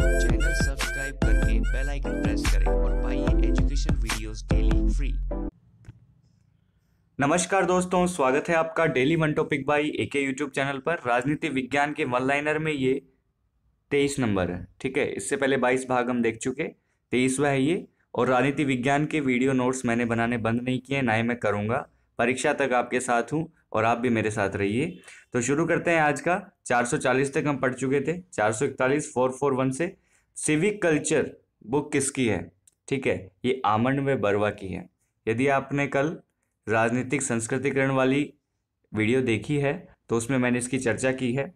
channel subscribe करके bell icon press करें और पाइए एजुकेशन वीडियोस डेली फ्री नमस्कार दोस्तों स्वागत है आपका daily one topic by AK YouTube channel पर राजनीति विज्ञान के वन लाइनर में ये तेईस नंबर है ठीक है इससे पहले बाईस भाग हम देख चुके तेईसवा है ये और राजनीति विज्ञान के वीडियो नोट्स मैंने बनाने बंद नहीं किए ना ही मैं करूँगा परीक्षा तक आपके साथ हूँ और आप भी मेरे साथ रहिए तो शुरू करते हैं आज का 440 तक हम पढ़ चुके थे 441 441 से सिविक कल्चर बुक किसकी है ठीक है ये आमंड व बरवा की है यदि आपने कल राजनीतिक संस्कृतिकरण वाली वीडियो देखी है तो उसमें मैंने इसकी चर्चा की है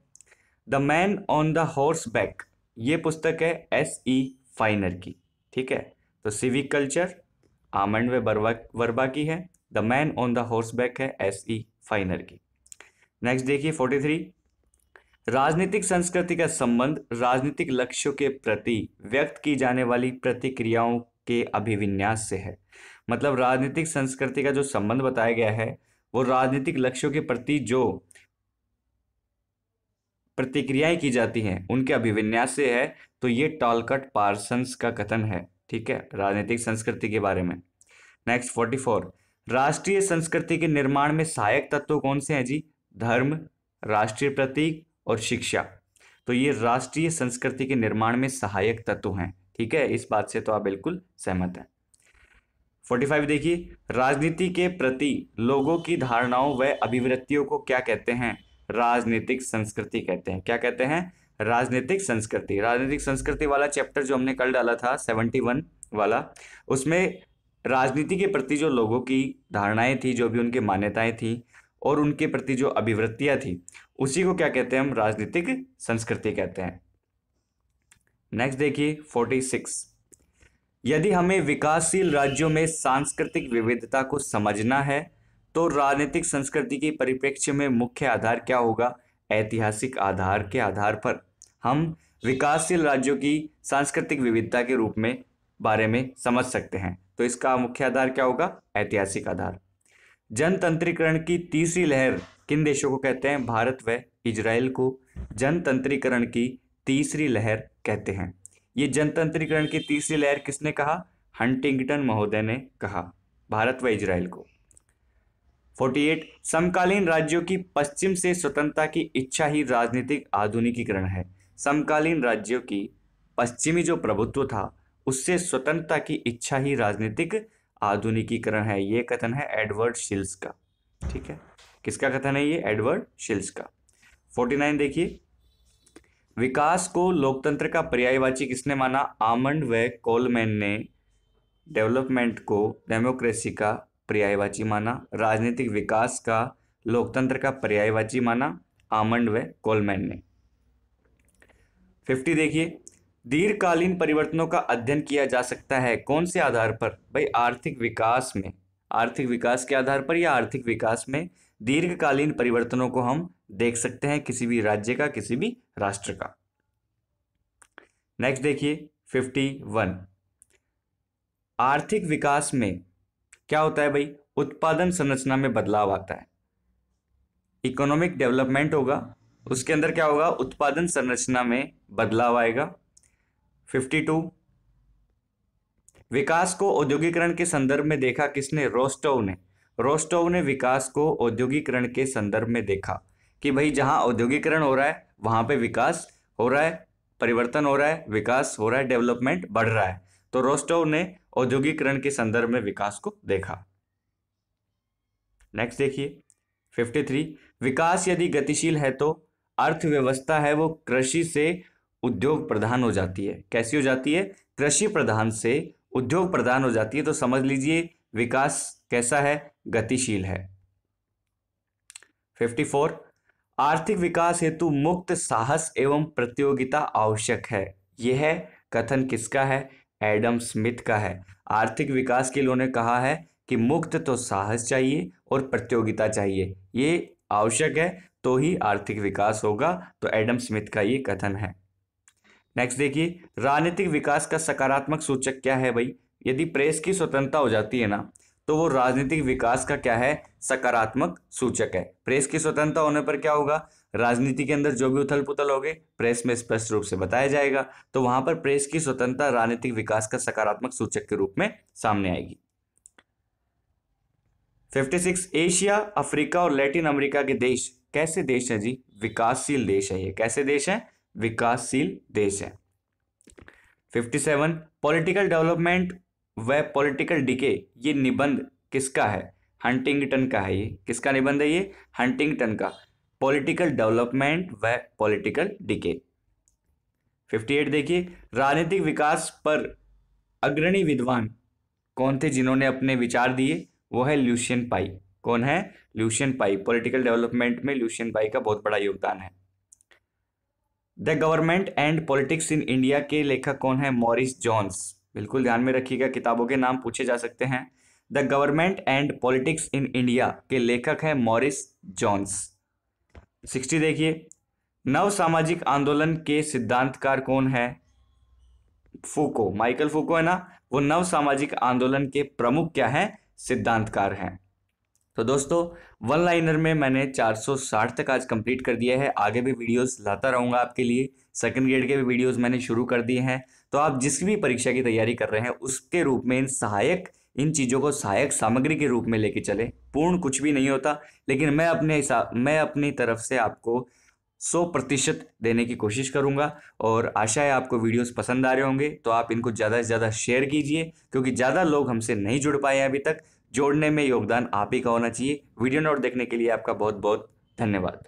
the man on the horseback ये पुस्तक है एस ई फाइनर की ठीक है तो सिविक कल्चर आमंड व बरवा वर्बा की है the man on the horseback है एस ई e फाइनर की नेक्स्ट देखिए फोर्टी थ्री राजनीतिक संस्कृति का संबंध राजनीतिक लक्ष्यों के प्रति व्यक्त की जाने वाली प्रतिक्रियाओं के अभिविन्यास से है मतलब राजनीतिक संस्कृति का जो संबंध बताया गया है वो राजनीतिक लक्ष्यों के प्रति जो प्रतिक्रियाएं की जाती हैं उनके अभिविन्यास से है तो ये टॉलकट पार्सन्स का कथन है ठीक है राजनीतिक संस्कृति के बारे में नेक्स्ट फोर्टी फोर राष्ट्रीय संस्कृति के निर्माण में सहायक तत्व कौन से हैं जी धर्म राष्ट्रीय प्रतीक और शिक्षा तो ये राष्ट्रीय संस्कृति के निर्माण में सहायक तत्व हैं ठीक है इस बात से तो आप बिल्कुल सहमत हैं 45 देखिए राजनीति के प्रति लोगों की धारणाओं व अभिवृत्तियों को क्या कहते हैं राजनीतिक संस्कृति कहते हैं क्या कहते हैं राजनीतिक संस्कृति राजनीतिक संस्कृति वाला चैप्टर जो हमने कल डाला था 71 वाला उसमें राजनीति के प्रति जो लोगों की धारणाएं थी जो भी उनकी मान्यताएं थी और उनके प्रति जो अभिवृत्तियाँ थी उसी को क्या कहते हैं हम राजनीतिक संस्कृति कहते हैं नेक्स्ट देखिए फोर्टी सिक्स यदि हमें विकासशील राज्यों में सांस्कृतिक विविधता को समझना है तो राजनीतिक संस्कृति के परिप्रेक्ष्य में मुख्य आधार क्या होगा ऐतिहासिक आधार के आधार पर हम विकासशील राज्यों की सांस्कृतिक विविधता के रूप में बारे में समझ सकते हैं तो इसका मुख्य आधार क्या होगा ऐतिहासिक आधार जनतंत्रीकरण की तीसरी लहर किन देशों को कहते हैं भारत व इजराइल को जनतंत्रीकरण की तीसरी लहर कहते हैं ये जनतंत्रीकरण की तीसरी लहर किसने कहा हंटिंगटन महोदय ने कहा भारत व इजराइल को 48 समकालीन राज्यों की पश्चिम से स्वतंत्रता की इच्छा ही राजनीतिक आधुनिकीकरण है समकालीन राज्यों की पश्चिमी जो प्रभुत्व था उससे स्वतंत्रता की इच्छा ही राजनीतिक आधुनिकीकरण है ये कथन है एडवर्ड शिल्स का ठीक है किसका कथन है ये एडवर्ड शिल्स का फोर्टी नाइन देखिए विकास को लोकतंत्र का पर्यायवाची किसने माना आमंड व कोलमैन ने डेवलपमेंट को डेमोक्रेसी का पर्यायवाची माना राजनीतिक विकास का लोकतंत्र का पर्यायवाची माना आमंड व कोलमैन ने फिफ्टी देखिए दीर्घकालीन परिवर्तनों का अध्ययन किया जा सकता है कौन से आधार पर भाई आर्थिक विकास में आर्थिक विकास के आधार पर या आर्थिक विकास में दीर्घकालीन परिवर्तनों को हम देख सकते हैं किसी भी राज्य का किसी भी राष्ट्र का नेक्स्ट देखिए फिफ्टी वन आर्थिक विकास में क्या होता है भाई उत्पादन संरचना में बदलाव आता है इकोनॉमिक डेवलपमेंट होगा उसके अंदर क्या होगा उत्पादन संरचना में बदलाव आएगा फिफ्टी टू विकास को औद्योगिकरण के संदर्भ में देखा किसने रोस्टोव ने रोस्टोव ने विकास को औद्योगिकरण के संदर्भ में देखा कि भाई जहां औद्योगिकरण हो रहा है वहां पे विकास हो रहा है परिवर्तन हो रहा है विकास हो रहा है डेवलपमेंट बढ़ रहा है तो रोस्टोव ने औद्योगिकरण के संदर्भ में विकास को देखा नेक्स्ट देखिए 53 विकास यदि गतिशील है तो अर्थव्यवस्था है वो कृषि से उद्योग प्रधान हो जाती है कैसी हो जाती है कृषि प्रधान से उद्योग प्रधान हो जाती है तो समझ लीजिए विकास कैसा है गतिशील है 54 आर्थिक विकास हेतु मुक्त साहस एवं प्रतियोगिता आवश्यक है यह है कथन किसका है एडम स्मिथ का है आर्थिक विकास के लिए उन्होंने कहा है कि मुक्त तो साहस चाहिए और प्रतियोगिता चाहिए ये आवश्यक है तो ही आर्थिक विकास होगा तो एडम स्मिथ का ये कथन है नेक्स्ट देखिए राजनीतिक विकास का सकारात्मक सूचक क्या है भाई यदि प्रेस की स्वतंत्रता हो जाती है ना तो वो राजनीतिक विकास का क्या है सकारात्मक सूचक है प्रेस की स्वतंत्रता होने पर क्या होगा राजनीति के अंदर जो भी उथल पुथल हो गए प्रेस में स्पष्ट रूप से बताया जाएगा तो वहां पर प्रेस की स्वतंत्रता राजनीतिक विकास का सकारात्मक सूचक के रूप में सामने आएगी 56 एशिया अफ्रीका और लैटिन अमेरिका के देश कैसे देश है जी विकासशील देश है ये कैसे देश है विकासशील देश है फिफ्टी सेवन पॉलिटिकल डेवलपमेंट व पॉलिटिकल डिके ये निबंध किसका है हंटिंगटन का है ये किसका निबंध है ये हंटिंगटन का पॉलिटिकल डेवलपमेंट व पॉलिटिकल डिके 58 देखिए राजनीतिक विकास पर अग्रणी विद्वान कौन थे जिन्होंने अपने विचार दिए वो है ल्यूशियन पाई कौन है ल्यूशियन पाई पॉलिटिकल डेवलपमेंट में ल्यूशियन पाई का बहुत बड़ा योगदान है the government and politics in India के लेखक कौन है मॉरिस जॉन्स बिल्कुल ध्यान में रखिएगा किताबों के नाम पूछे जा सकते हैं the government and politics in India के लेखक हैं मॉरिस जॉन्स सिक्सटी देखिए नव सामाजिक आंदोलन के सिद्धांतकार कौन है फूको माइकल फूको है ना वो नव सामाजिक आंदोलन के प्रमुख क्या है सिद्धांतकार हैं तो दोस्तों वन लाइनर में मैंने 460 तक आज कंप्लीट कर दिया है आगे भी वीडियोस लाता रहूँगा आपके लिए सेकंड ग्रेड के भी वीडियोस मैंने शुरू कर दिए हैं तो आप जिस भी परीक्षा की तैयारी कर रहे हैं उसके रूप में इन सहायक इन चीज़ों को सहायक सामग्री के रूप में लेके चले पूर्ण कुछ भी नहीं होता लेकिन मैं अपने हिसाब मैं अपनी तरफ से आपको सौ प्रतिशत देने की कोशिश करूंगा और आशा है आपको वीडियोस पसंद आ रहे होंगे तो आप इनको ज़्यादा से ज़्यादा शेयर कीजिए क्योंकि ज़्यादा लोग हमसे नहीं जुड़ पाए अभी तक जोड़ने में योगदान आप ही का होना चाहिए वीडियो नोट देखने के लिए आपका बहुत बहुत धन्यवाद